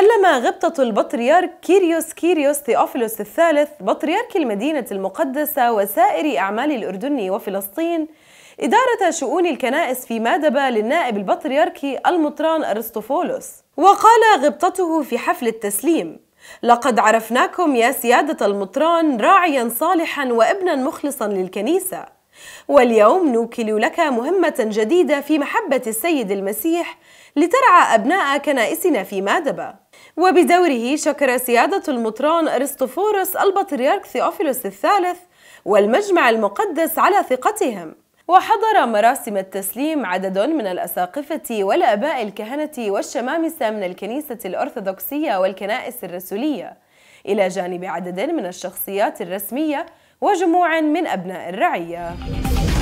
سلم غبطة البطريرك كيريوس كيريوس ثيوفيلوس الثالث بطريرك المدينة المقدسة وسائر أعمال الأردن وفلسطين إدارة شؤون الكنائس في مادبة للنائب البطريركي المطران أرسطوفولوس وقال غبطته في حفل التسليم لقد عرفناكم يا سيادة المطران راعيا صالحا وابنا مخلصا للكنيسة واليوم نوكل لك مهمة جديدة في محبة السيد المسيح لترعى أبناء كنائسنا في مادبة وبدوره شكر سيادة المطران أرسطوفوروس البطريرك ثيوفيلوس الثالث والمجمع المقدس على ثقتهم وحضر مراسم التسليم عدد من الأساقفة والآباء الكهنة والشمامسة من الكنيسة الأرثوذكسية والكنائس الرسولية إلى جانب عدد من الشخصيات الرسمية وجموع من أبناء الرعية